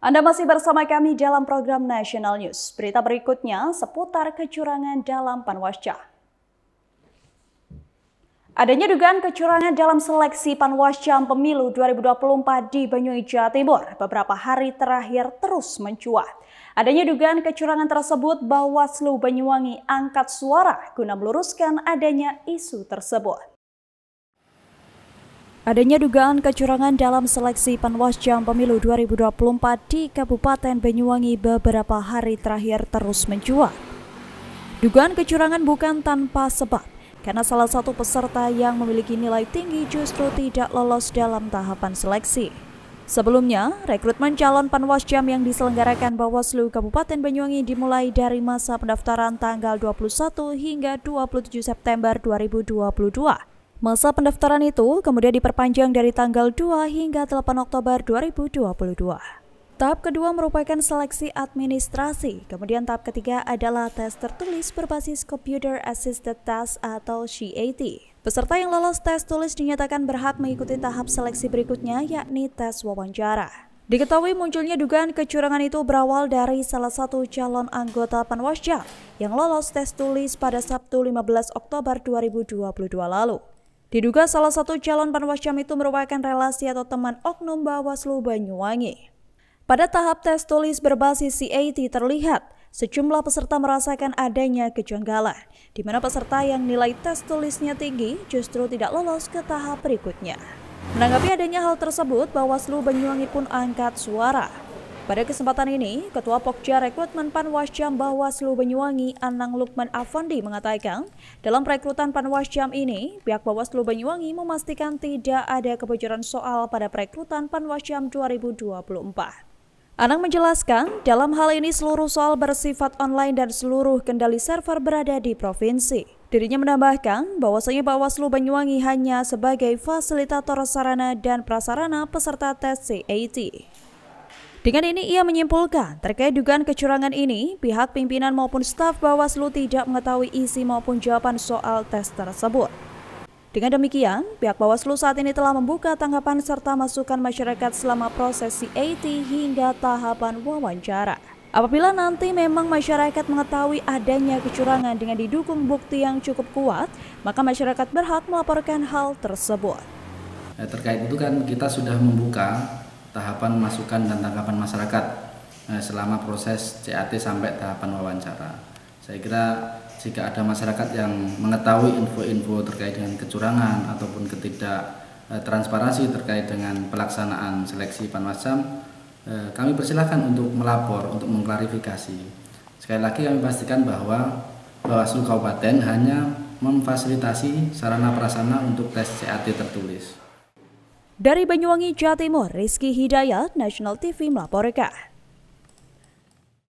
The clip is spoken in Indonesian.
Anda masih bersama kami dalam program National News. Berita berikutnya seputar kecurangan dalam Panwasca. Adanya dugaan kecurangan dalam seleksi Panwascam Pemilu 2024 di Banyuwangi, Jawa Timur beberapa hari terakhir terus mencuat. Adanya dugaan kecurangan tersebut, Bawaslu Banyuwangi angkat suara guna meluruskan adanya isu tersebut. Adanya dugaan kecurangan dalam seleksi Panwascam Pemilu 2024 di Kabupaten Banyuwangi beberapa hari terakhir terus mencuat. Dugaan kecurangan bukan tanpa sebab, karena salah satu peserta yang memiliki nilai tinggi justru tidak lolos dalam tahapan seleksi. Sebelumnya, rekrutmen calon panwascam yang diselenggarakan Bawaslu Kabupaten Banyuwangi dimulai dari masa pendaftaran tanggal 21 hingga 27 September 2022. Masa pendaftaran itu kemudian diperpanjang dari tanggal 2 hingga 8 Oktober 2022. Tahap kedua merupakan seleksi administrasi, kemudian tahap ketiga adalah tes tertulis berbasis Computer Assisted Test atau CAT. Peserta yang lolos tes tulis dinyatakan berhak mengikuti tahap seleksi berikutnya yakni tes wawancara. Diketahui munculnya dugaan kecurangan itu berawal dari salah satu calon anggota Panwascam yang lolos tes tulis pada Sabtu 15 Oktober 2022 lalu. Diduga salah satu calon panwascam itu merupakan relasi atau teman oknum Bawaslu Banyuwangi. Pada tahap tes tulis berbasis CAT terlihat sejumlah peserta merasakan adanya kejanggalan, di mana peserta yang nilai tes tulisnya tinggi justru tidak lolos ke tahap berikutnya. Menanggapi adanya hal tersebut, Bawaslu Banyuwangi pun angkat suara pada kesempatan ini, Ketua Pokja Rekrutmen Panwascam Bawaslu Banyuwangi Anang Lukman Afandi mengatakan, dalam perekrutan Panwascam ini, pihak Bawaslu Banyuwangi memastikan tidak ada kebocoran soal pada perekrutan Panwascam 2024. Anang menjelaskan, dalam hal ini seluruh soal bersifat online dan seluruh kendali server berada di provinsi. Dirinya menambahkan bahwasanya Bawaslu Banyuwangi hanya sebagai fasilitator sarana dan prasarana peserta tes CAT. Dengan ini ia menyimpulkan terkait dugaan kecurangan ini, pihak pimpinan maupun staf Bawaslu tidak mengetahui isi maupun jawaban soal tes tersebut. Dengan demikian, pihak Bawaslu saat ini telah membuka tanggapan serta masukan masyarakat selama proses CAT hingga tahapan wawancara. Apabila nanti memang masyarakat mengetahui adanya kecurangan dengan didukung bukti yang cukup kuat, maka masyarakat berhak melaporkan hal tersebut. Eh, terkait itu kan kita sudah membuka tahapan masukan dan tanggapan masyarakat eh, selama proses CAT sampai tahapan wawancara. Saya kira jika ada masyarakat yang mengetahui info-info terkait dengan kecurangan ataupun ketidak eh, transparansi terkait dengan pelaksanaan seleksi panwascam, eh, kami persilahkan untuk melapor untuk mengklarifikasi. Sekali lagi kami pastikan bahwa Bawaslu Kabupaten hanya memfasilitasi sarana prasarana untuk tes CAT tertulis. Dari Banyuwangi, Jawa Timur, Rizky Hidayat, National TV melaporkan.